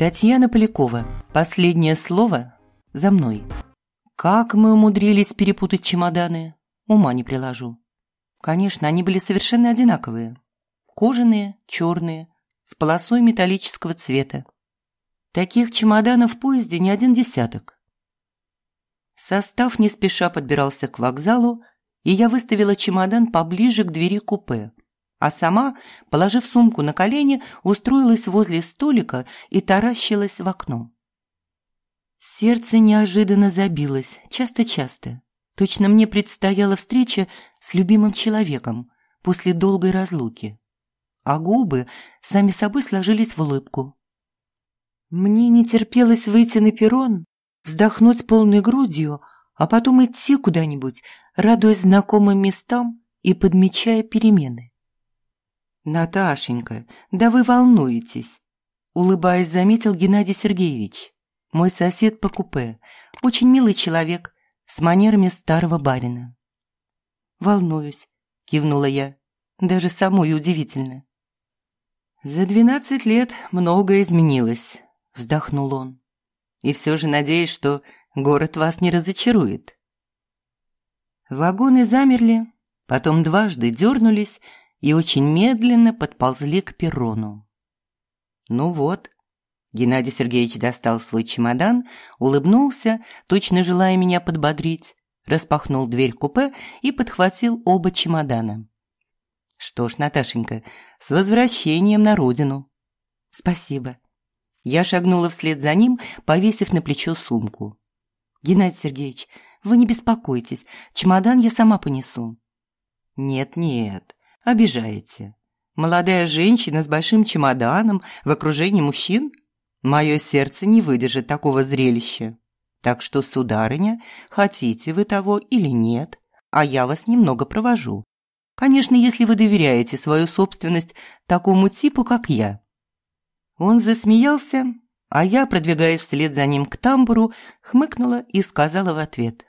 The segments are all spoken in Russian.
Татьяна Полякова. Последнее слово за мной. Как мы умудрились перепутать чемоданы, ума не приложу. Конечно, они были совершенно одинаковые. Кожаные, черные, с полосой металлического цвета. Таких чемоданов в поезде не один десяток. Состав не спеша подбирался к вокзалу, и я выставила чемодан поближе к двери купе а сама, положив сумку на колени, устроилась возле столика и таращилась в окно. Сердце неожиданно забилось, часто-часто. Точно мне предстояла встреча с любимым человеком после долгой разлуки. А губы сами собой сложились в улыбку. Мне не терпелось выйти на перрон, вздохнуть полной грудью, а потом идти куда-нибудь, радуясь знакомым местам и подмечая перемены. «Наташенька, да вы волнуетесь!» Улыбаясь, заметил Геннадий Сергеевич. «Мой сосед по купе. Очень милый человек, с манерами старого барина». «Волнуюсь», — кивнула я. «Даже самой удивительно». «За двенадцать лет многое изменилось», — вздохнул он. «И все же надеюсь, что город вас не разочарует». Вагоны замерли, потом дважды дернулись, и очень медленно подползли к перрону. «Ну вот», — Геннадий Сергеевич достал свой чемодан, улыбнулся, точно желая меня подбодрить, распахнул дверь купе и подхватил оба чемодана. «Что ж, Наташенька, с возвращением на родину!» «Спасибо». Я шагнула вслед за ним, повесив на плечо сумку. «Геннадий Сергеевич, вы не беспокойтесь, чемодан я сама понесу». «Нет-нет, обижаете. Молодая женщина с большим чемоданом в окружении мужчин? Мое сердце не выдержит такого зрелища. Так что, сударыня, хотите вы того или нет, а я вас немного провожу. Конечно, если вы доверяете свою собственность такому типу, как я». Он засмеялся, а я, продвигаясь вслед за ним к тамбуру, хмыкнула и сказала в ответ.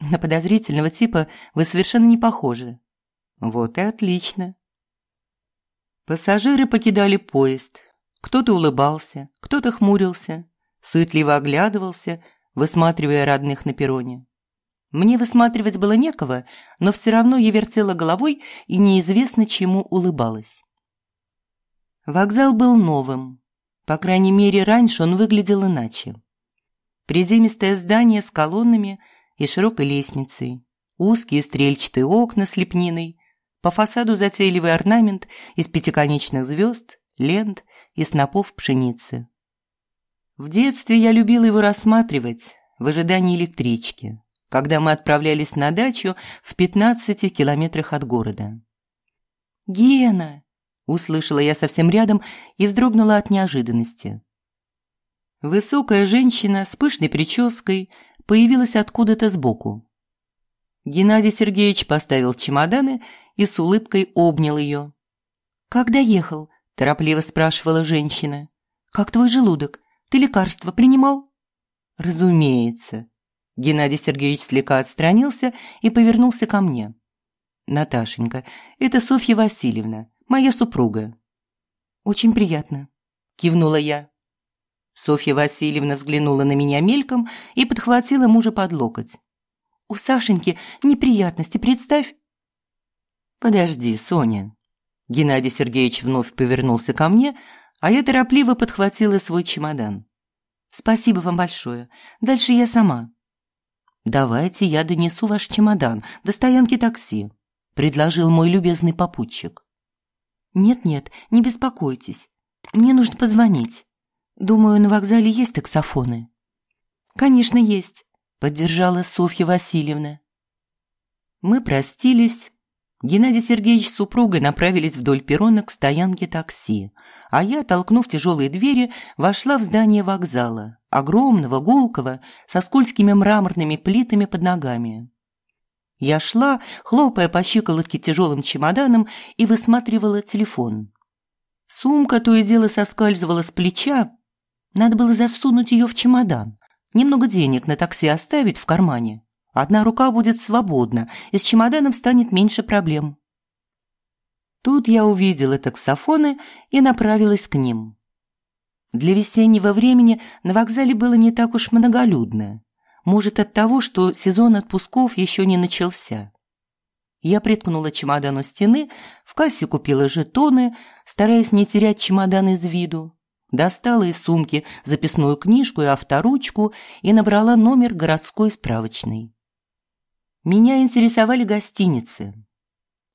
«На подозрительного типа вы совершенно не похожи. Вот и отлично. Пассажиры покидали поезд. Кто-то улыбался, кто-то хмурился, суетливо оглядывался, высматривая родных на перроне. Мне высматривать было некого, но все равно я вертела головой и неизвестно чему улыбалась. Вокзал был новым. По крайней мере, раньше он выглядел иначе. Приземистое здание с колоннами и широкой лестницей, узкие стрельчатые окна с лепниной, по фасаду затейливый орнамент из пятиконечных звезд, лент и снопов пшеницы. В детстве я любил его рассматривать в ожидании электрички, когда мы отправлялись на дачу в 15 километрах от города. «Гена!» – услышала я совсем рядом и вздрогнула от неожиданности. Высокая женщина с пышной прической появилась откуда-то сбоку. Геннадий Сергеевич поставил чемоданы и с улыбкой обнял ее. «Как доехал?» – торопливо спрашивала женщина. «Как твой желудок? Ты лекарства принимал?» «Разумеется». Геннадий Сергеевич слегка отстранился и повернулся ко мне. «Наташенька, это Софья Васильевна, моя супруга». «Очень приятно», – кивнула я. Софья Васильевна взглянула на меня мельком и подхватила мужа под локоть. «У Сашеньки неприятности, представь!» «Подожди, Соня». Геннадий Сергеевич вновь повернулся ко мне, а я торопливо подхватила свой чемодан. «Спасибо вам большое. Дальше я сама». «Давайте я донесу ваш чемодан до стоянки такси», — предложил мой любезный попутчик. «Нет-нет, не беспокойтесь. Мне нужно позвонить. Думаю, на вокзале есть таксофоны». «Конечно, есть», — поддержала Софья Васильевна. Мы простились, Геннадий Сергеевич с супругой направились вдоль перрона к стоянке такси, а я, толкнув тяжелые двери, вошла в здание вокзала, огромного, гулкого, со скользкими мраморными плитами под ногами. Я шла, хлопая по щиколотке тяжелым чемоданом, и высматривала телефон. Сумка то и дело соскальзывала с плеча. Надо было засунуть ее в чемодан, немного денег на такси оставить в кармане Одна рука будет свободна, и с чемоданом станет меньше проблем. Тут я увидела таксофоны и направилась к ним. Для весеннего времени на вокзале было не так уж многолюдно. Может, от того, что сезон отпусков еще не начался. Я приткнула чемодан у стены, в кассе купила жетоны, стараясь не терять чемодан из виду. Достала из сумки записную книжку и авторучку и набрала номер городской справочной. Меня интересовали гостиницы.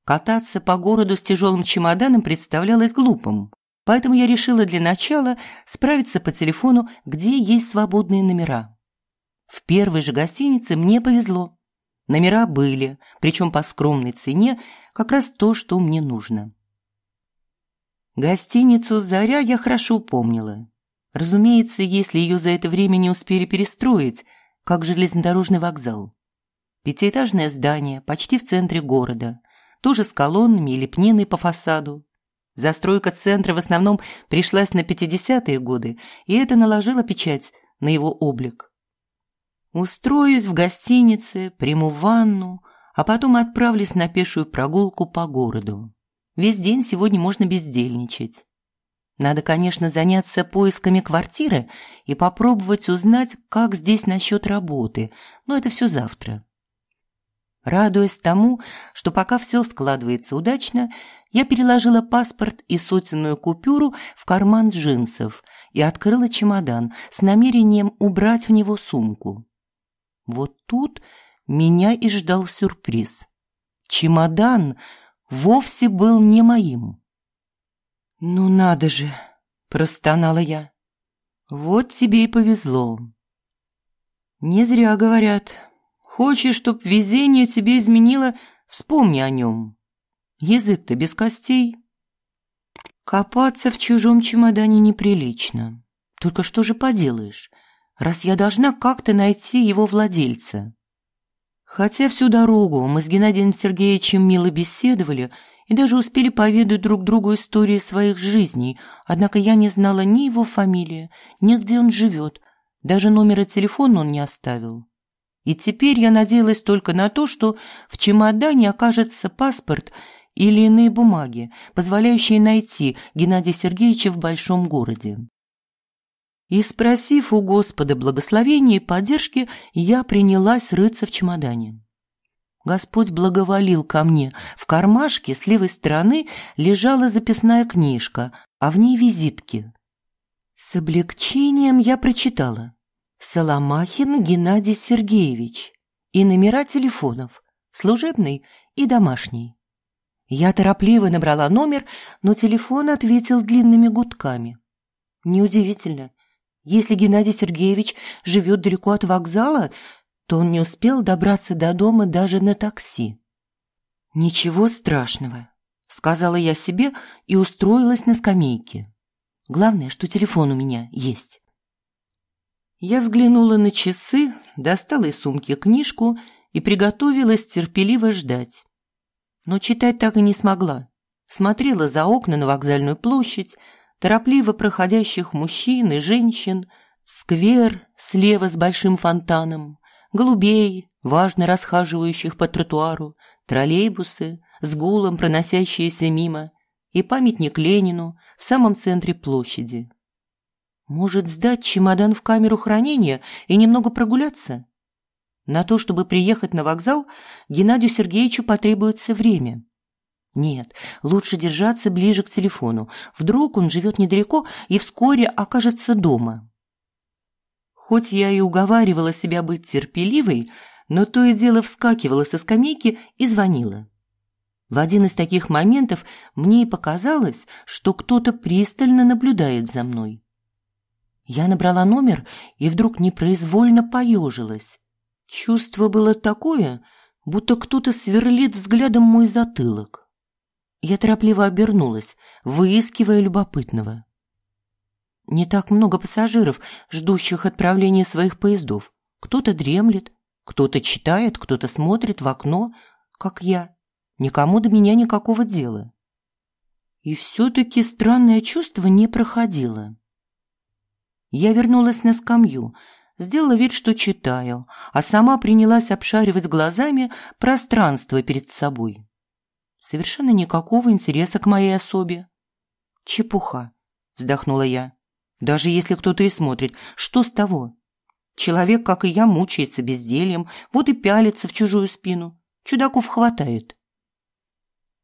Кататься по городу с тяжелым чемоданом представлялось глупым, поэтому я решила для начала справиться по телефону, где есть свободные номера. В первой же гостинице мне повезло. Номера были, причем по скромной цене, как раз то, что мне нужно. Гостиницу «Заря» я хорошо помнила. Разумеется, если ее за это время не успели перестроить, как железнодорожный вокзал. Пятиэтажное здание, почти в центре города. Тоже с колоннами и лепниной по фасаду. Застройка центра в основном пришлась на 50-е годы, и это наложило печать на его облик. Устроюсь в гостинице, приму ванну, а потом отправлюсь на пешую прогулку по городу. Весь день сегодня можно бездельничать. Надо, конечно, заняться поисками квартиры и попробовать узнать, как здесь насчет работы, но это все завтра. Радуясь тому, что пока все складывается удачно, я переложила паспорт и сотенную купюру в карман джинсов и открыла чемодан с намерением убрать в него сумку. Вот тут меня и ждал сюрприз. Чемодан вовсе был не моим. «Ну надо же!» – простонала я. «Вот тебе и повезло». «Не зря говорят, Хочешь, чтоб везение тебе изменило, вспомни о нем. Язык-то без костей. Копаться в чужом чемодане неприлично. Только что же поделаешь, раз я должна как-то найти его владельца? Хотя всю дорогу мы с Геннадием Сергеевичем мило беседовали и даже успели поведать друг другу истории своих жизней, однако я не знала ни его фамилии, ни где он живет, даже номера телефона он не оставил. И теперь я надеялась только на то, что в чемодане окажется паспорт или иные бумаги, позволяющие найти Геннадия Сергеевича в большом городе. И спросив у Господа благословения и поддержки, я принялась рыться в чемодане. Господь благоволил ко мне. В кармашке с левой стороны лежала записная книжка, а в ней визитки. С облегчением я прочитала. Соломахин Геннадий Сергеевич и номера телефонов, служебный и домашний. Я торопливо набрала номер, но телефон ответил длинными гудками. Неудивительно. Если Геннадий Сергеевич живет далеко от вокзала, то он не успел добраться до дома даже на такси. «Ничего страшного», — сказала я себе и устроилась на скамейке. «Главное, что телефон у меня есть». Я взглянула на часы, достала из сумки книжку и приготовилась терпеливо ждать. Но читать так и не смогла. Смотрела за окна на вокзальную площадь, торопливо проходящих мужчин и женщин, сквер слева с большим фонтаном, голубей, важно расхаживающих по тротуару, троллейбусы с гулом проносящиеся мимо и памятник Ленину в самом центре площади. Может, сдать чемодан в камеру хранения и немного прогуляться? На то, чтобы приехать на вокзал, Геннадию Сергеевичу потребуется время. Нет, лучше держаться ближе к телефону. Вдруг он живет недалеко и вскоре окажется дома. Хоть я и уговаривала себя быть терпеливой, но то и дело вскакивала со скамейки и звонила. В один из таких моментов мне и показалось, что кто-то пристально наблюдает за мной. Я набрала номер и вдруг непроизвольно поежилась. Чувство было такое, будто кто-то сверлит взглядом мой затылок. Я торопливо обернулась, выискивая любопытного. Не так много пассажиров, ждущих отправления своих поездов. Кто-то дремлет, кто-то читает, кто-то смотрит в окно, как я. Никому до меня никакого дела. И все-таки странное чувство не проходило. Я вернулась на скамью, сделала вид, что читаю, а сама принялась обшаривать глазами пространство перед собой. Совершенно никакого интереса к моей особе. «Чепуха», — вздохнула я. «Даже если кто-то и смотрит, что с того? Человек, как и я, мучается бездельем, вот и пялится в чужую спину. Чудаков хватает».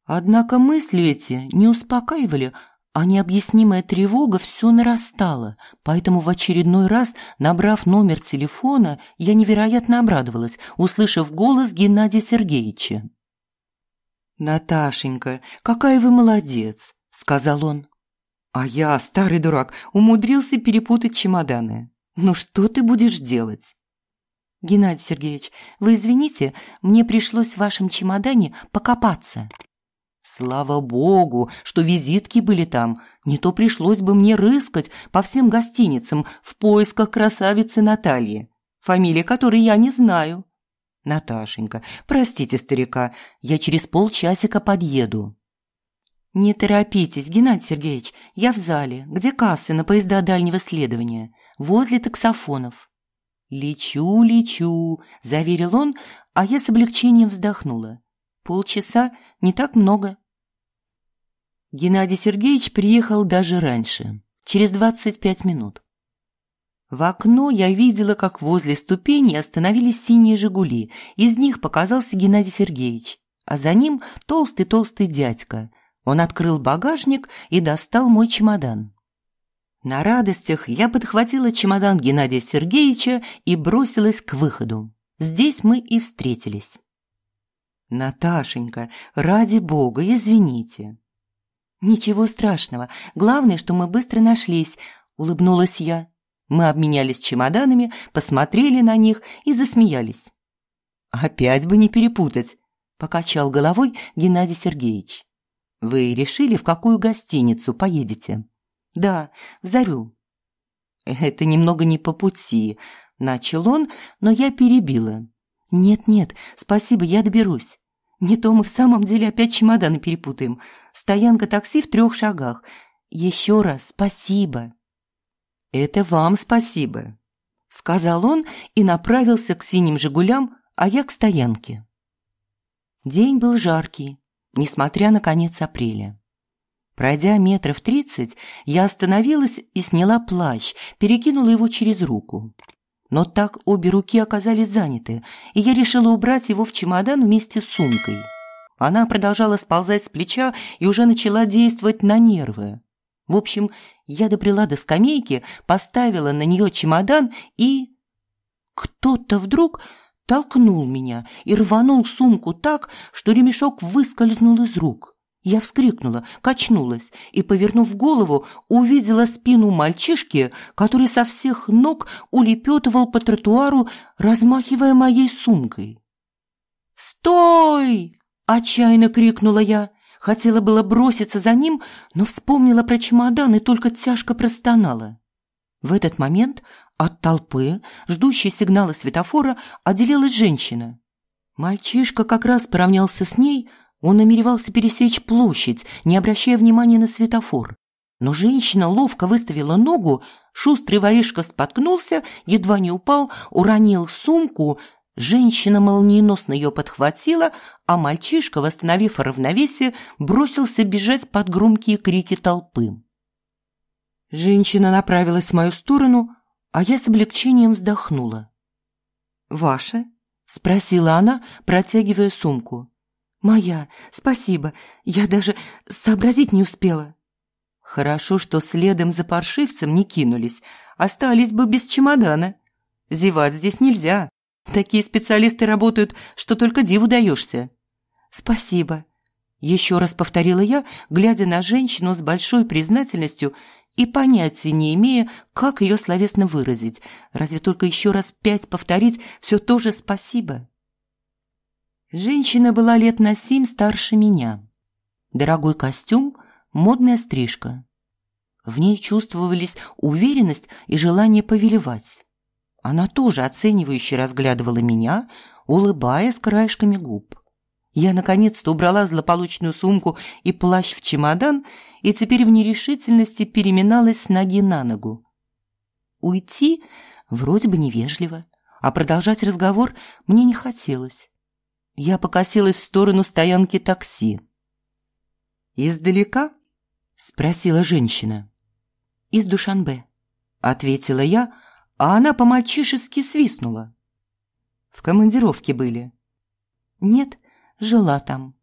Однако мысли эти не успокаивали, а необъяснимая тревога все нарастала, поэтому в очередной раз, набрав номер телефона, я невероятно обрадовалась, услышав голос Геннадия Сергеевича. «Наташенька, какая вы молодец!» – сказал он. А я, старый дурак, умудрился перепутать чемоданы. «Ну что ты будешь делать?» «Геннадий Сергеевич, вы извините, мне пришлось в вашем чемодане покопаться», Слава богу, что визитки были там. Не то пришлось бы мне рыскать по всем гостиницам в поисках красавицы Натальи, фамилия которой я не знаю. Наташенька, простите старика, я через полчасика подъеду. Не торопитесь, Геннадий Сергеевич, я в зале, где кассы на поезда дальнего следования, возле таксофонов. Лечу, лечу, заверил он, а я с облегчением вздохнула. Полчаса не так много. Геннадий Сергеевич приехал даже раньше, через 25 минут. В окно я видела, как возле ступени остановились синие «Жигули». Из них показался Геннадий Сергеевич, а за ним толстый-толстый дядька. Он открыл багажник и достал мой чемодан. На радостях я подхватила чемодан Геннадия Сергеевича и бросилась к выходу. Здесь мы и встретились. «Наташенька, ради бога, извините». «Ничего страшного. Главное, что мы быстро нашлись», — улыбнулась я. Мы обменялись чемоданами, посмотрели на них и засмеялись. «Опять бы не перепутать», — покачал головой Геннадий Сергеевич. «Вы решили, в какую гостиницу поедете?» «Да, в Зарю». «Это немного не по пути», — начал он, но я перебила. «Нет-нет, спасибо, я доберусь. Не то мы в самом деле опять чемоданы перепутаем. Стоянка такси в трех шагах. Еще раз спасибо». «Это вам спасибо», — сказал он и направился к синим «Жигулям», а я к стоянке. День был жаркий, несмотря на конец апреля. Пройдя метров тридцать, я остановилась и сняла плащ, перекинула его через руку. Но так обе руки оказались заняты, и я решила убрать его в чемодан вместе с сумкой. Она продолжала сползать с плеча и уже начала действовать на нервы. В общем, я добрела до скамейки, поставила на нее чемодан и... Кто-то вдруг толкнул меня и рванул сумку так, что ремешок выскользнул из рук. Я вскрикнула, качнулась и, повернув голову, увидела спину мальчишки, который со всех ног улепетывал по тротуару, размахивая моей сумкой. «Стой!» – отчаянно крикнула я. Хотела было броситься за ним, но вспомнила про чемодан и только тяжко простонала. В этот момент от толпы, ждущей сигнала светофора, отделилась женщина. Мальчишка как раз поравнялся с ней – он намеревался пересечь площадь, не обращая внимания на светофор. Но женщина ловко выставила ногу, шустрый воришка споткнулся, едва не упал, уронил сумку. Женщина молниеносно ее подхватила, а мальчишка, восстановив равновесие, бросился бежать под громкие крики толпы. Женщина направилась в мою сторону, а я с облегчением вздохнула. «Ваше?» – спросила она, протягивая сумку. «Моя, спасибо. Я даже сообразить не успела». «Хорошо, что следом за паршивцем не кинулись. Остались бы без чемодана. Зевать здесь нельзя. Такие специалисты работают, что только диву даешься». «Спасибо», — еще раз повторила я, глядя на женщину с большой признательностью и понятия не имея, как ее словесно выразить, разве только еще раз пять повторить все то же «спасибо». Женщина была лет на семь старше меня. Дорогой костюм, модная стрижка. В ней чувствовались уверенность и желание повелевать. Она тоже оценивающе разглядывала меня, улыбаясь краешками губ. Я наконец-то убрала злополучную сумку и плащ в чемодан и теперь в нерешительности переминалась с ноги на ногу. Уйти вроде бы невежливо, а продолжать разговор мне не хотелось я покосилась в сторону стоянки такси. «Издалека?» – спросила женщина. «Из Душанбе», – ответила я, а она по-мальчишески свистнула. «В командировке были?» «Нет, жила там.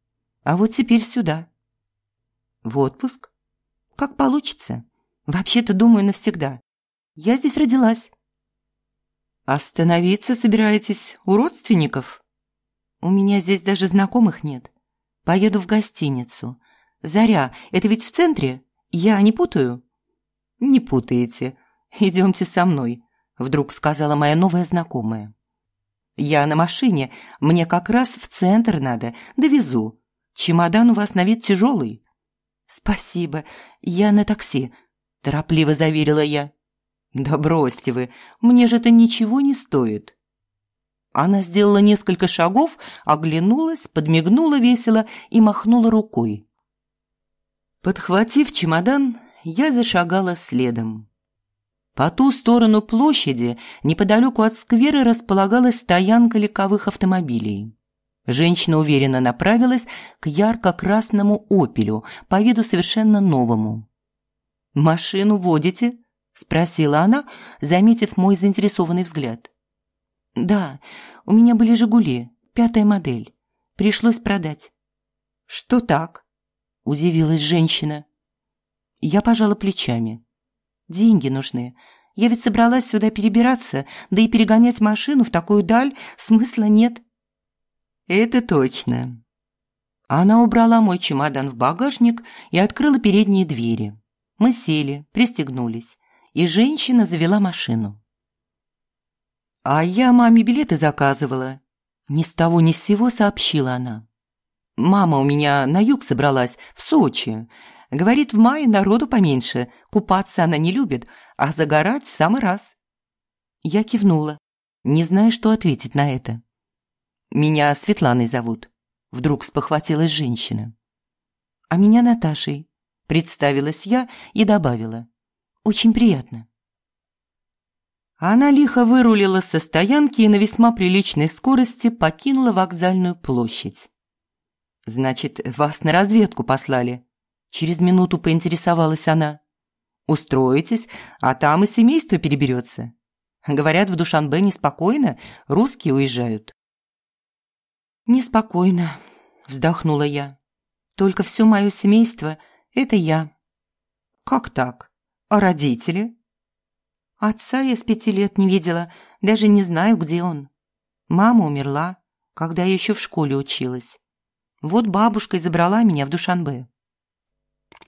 А вот теперь сюда». «В отпуск?» «Как получится. Вообще-то, думаю, навсегда. Я здесь родилась». «Остановиться собираетесь у родственников?» У меня здесь даже знакомых нет. Поеду в гостиницу. Заря, это ведь в центре? Я не путаю?» «Не путаете. Идемте со мной», — вдруг сказала моя новая знакомая. «Я на машине. Мне как раз в центр надо. Довезу. Чемодан у вас на вид тяжелый». «Спасибо. Я на такси», — торопливо заверила я. «Да бросьте вы. Мне же это ничего не стоит». Она сделала несколько шагов, оглянулась, подмигнула весело и махнула рукой. Подхватив чемодан, я зашагала следом. По ту сторону площади, неподалеку от сквера, располагалась стоянка легковых автомобилей. Женщина уверенно направилась к ярко-красному «Опелю», по виду совершенно новому. «Машину водите?» – спросила она, заметив мой заинтересованный взгляд. «Да, у меня были «Жигули», пятая модель. Пришлось продать». «Что так?» – удивилась женщина. Я пожала плечами. «Деньги нужны. Я ведь собралась сюда перебираться, да и перегонять машину в такую даль смысла нет». «Это точно». Она убрала мой чемодан в багажник и открыла передние двери. Мы сели, пристегнулись, и женщина завела машину. «А я маме билеты заказывала». Ни с того ни с сего сообщила она. «Мама у меня на юг собралась, в Сочи. Говорит, в мае народу поменьше, купаться она не любит, а загорать в самый раз». Я кивнула, не зная, что ответить на это. «Меня Светланой зовут», — вдруг спохватилась женщина. «А меня Наташей», — представилась я и добавила. «Очень приятно». А она лихо вырулила со стоянки и на весьма приличной скорости покинула вокзальную площадь. «Значит, вас на разведку послали?» Через минуту поинтересовалась она. «Устроитесь, а там и семейство переберется. Говорят, в Душанбе неспокойно, русские уезжают». «Неспокойно», — вздохнула я. «Только все мое семейство — это я». «Как так? А родители?» Отца я с пяти лет не видела, даже не знаю, где он. Мама умерла, когда я еще в школе училась. Вот бабушка и забрала меня в Душанбе.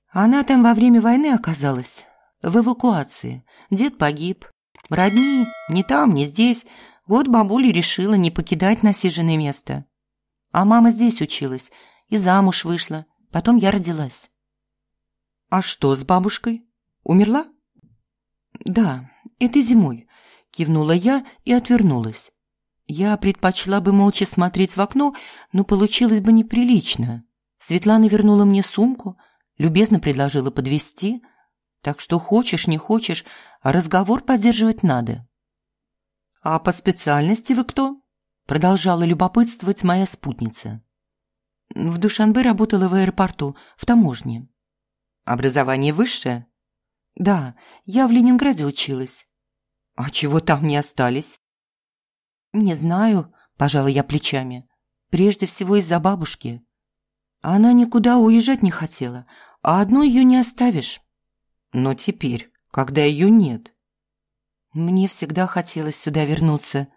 Она там во время войны оказалась, в эвакуации. Дед погиб. Родни ни там, ни здесь. Вот бабуля решила не покидать насиженное место. А мама здесь училась и замуж вышла. Потом я родилась. А что с бабушкой? Умерла? Да, это зимой», – кивнула я и отвернулась. Я предпочла бы молча смотреть в окно, но получилось бы неприлично. Светлана вернула мне сумку, любезно предложила подвести, так что хочешь, не хочешь, а разговор поддерживать надо. «А по специальности вы кто?» – продолжала любопытствовать моя спутница. «В Душанбе работала в аэропорту, в таможне». «Образование высшее?» Да, я в Ленинграде училась. А чего там не остались? Не знаю, пожала я плечами. Прежде всего из-за бабушки. Она никуда уезжать не хотела, а одну ее не оставишь. Но теперь, когда ее нет... Мне всегда хотелось сюда вернуться,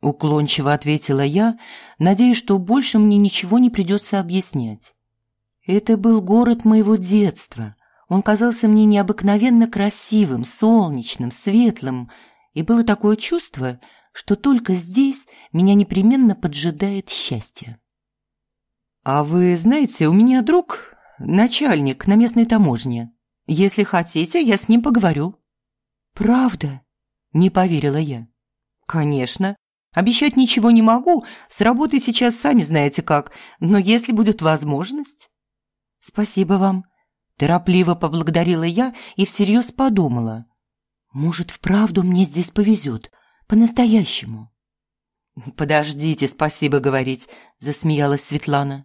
уклончиво ответила я, надеясь, что больше мне ничего не придется объяснять. Это был город моего детства, он казался мне необыкновенно красивым, солнечным, светлым, и было такое чувство, что только здесь меня непременно поджидает счастье. «А вы знаете, у меня друг, начальник на местной таможне. Если хотите, я с ним поговорю». «Правда?» – не поверила я. «Конечно. Обещать ничего не могу, с работы сейчас сами знаете как, но если будет возможность...» «Спасибо вам. Торопливо поблагодарила я и всерьез подумала. Может, вправду мне здесь повезет, по-настоящему. «Подождите, спасибо говорить», — засмеялась Светлана.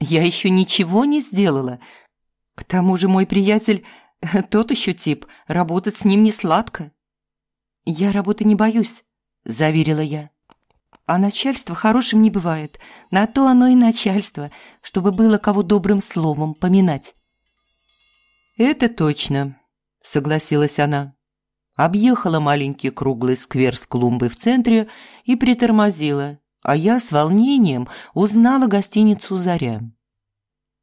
«Я еще ничего не сделала. К тому же мой приятель, тот еще тип, работать с ним не сладко». «Я работы не боюсь», — заверила я. «А начальство хорошим не бывает. На то оно и начальство, чтобы было кого добрым словом поминать». «Это точно», – согласилась она. Объехала маленький круглый сквер с клумбой в центре и притормозила, а я с волнением узнала гостиницу «Заря».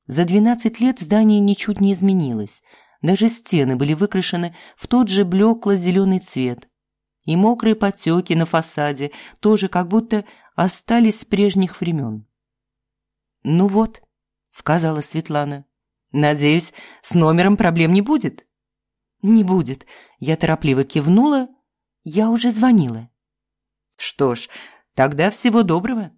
За двенадцать лет здание ничуть не изменилось. Даже стены были выкрашены в тот же блекло-зеленый цвет. И мокрые потеки на фасаде тоже как будто остались с прежних времен. «Ну вот», — сказала Светлана, Надеюсь, с номером проблем не будет. Не будет. Я торопливо кивнула. Я уже звонила. Что ж, тогда всего доброго.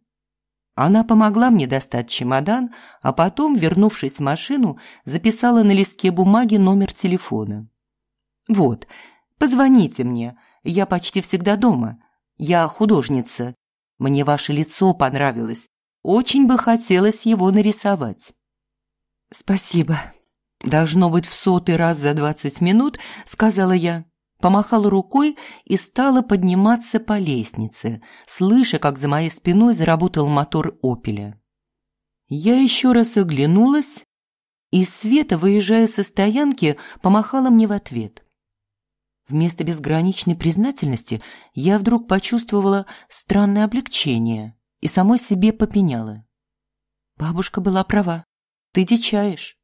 Она помогла мне достать чемодан, а потом, вернувшись в машину, записала на листке бумаги номер телефона. Вот. Позвоните мне. Я почти всегда дома. Я художница. Мне ваше лицо понравилось. Очень бы хотелось его нарисовать. «Спасибо». «Должно быть, в сотый раз за двадцать минут», — сказала я. Помахала рукой и стала подниматься по лестнице, слыша, как за моей спиной заработал мотор «Опеля». Я еще раз оглянулась, и Света, выезжая со стоянки, помахала мне в ответ. Вместо безграничной признательности я вдруг почувствовала странное облегчение и самой себе попеняла. Бабушка была права. Ты дичаешь.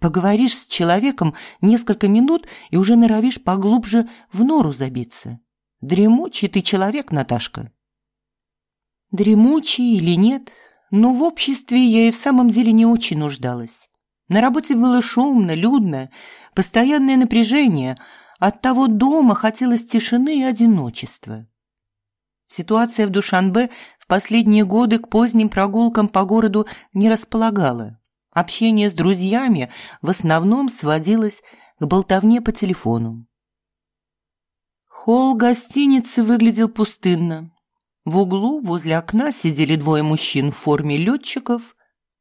Поговоришь с человеком несколько минут и уже норовишь поглубже в нору забиться. Дремучий ты человек, Наташка. Дремучий или нет, но в обществе я и в самом деле не очень нуждалась. На работе было шумно, людно, постоянное напряжение. От того дома хотелось тишины и одиночества. Ситуация в Душанбе в последние годы к поздним прогулкам по городу не располагала. Общение с друзьями в основном сводилось к болтовне по телефону. Холл гостиницы выглядел пустынно. В углу возле окна сидели двое мужчин в форме летчиков,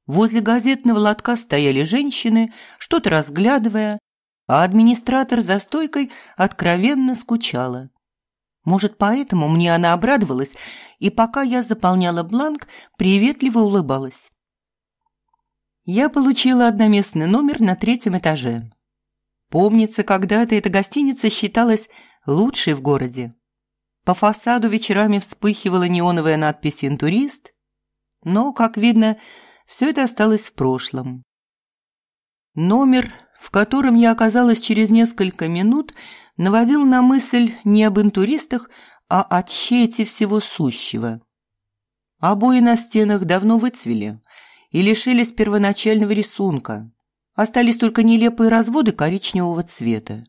возле газетного лотка стояли женщины, что-то разглядывая, а администратор за стойкой откровенно скучала. Может, поэтому мне она обрадовалась, и пока я заполняла бланк, приветливо улыбалась я получила одноместный номер на третьем этаже. Помнится, когда-то эта гостиница считалась лучшей в городе. По фасаду вечерами вспыхивала неоновая надпись «Интурист», но, как видно, все это осталось в прошлом. Номер, в котором я оказалась через несколько минут, наводил на мысль не об интуристах, а о тщете всего сущего. Обои на стенах давно выцвели – и лишились первоначального рисунка. Остались только нелепые разводы коричневого цвета.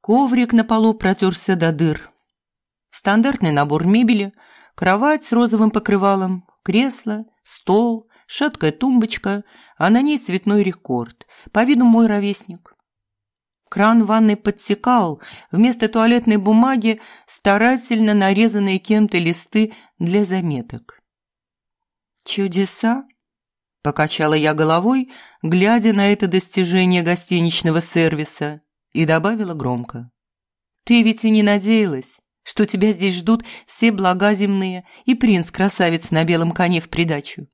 Коврик на полу протерся до дыр. Стандартный набор мебели, кровать с розовым покрывалом, кресло, стол, шаткая тумбочка, а на ней цветной рекорд, по виду мой ровесник. Кран ванной подсекал, вместо туалетной бумаги старательно нарезанные кем-то листы для заметок. «Чудеса?» Покачала я головой, глядя на это достижение гостиничного сервиса, и добавила громко. «Ты ведь и не надеялась, что тебя здесь ждут все блага земные и принц-красавец на белом коне в придачу.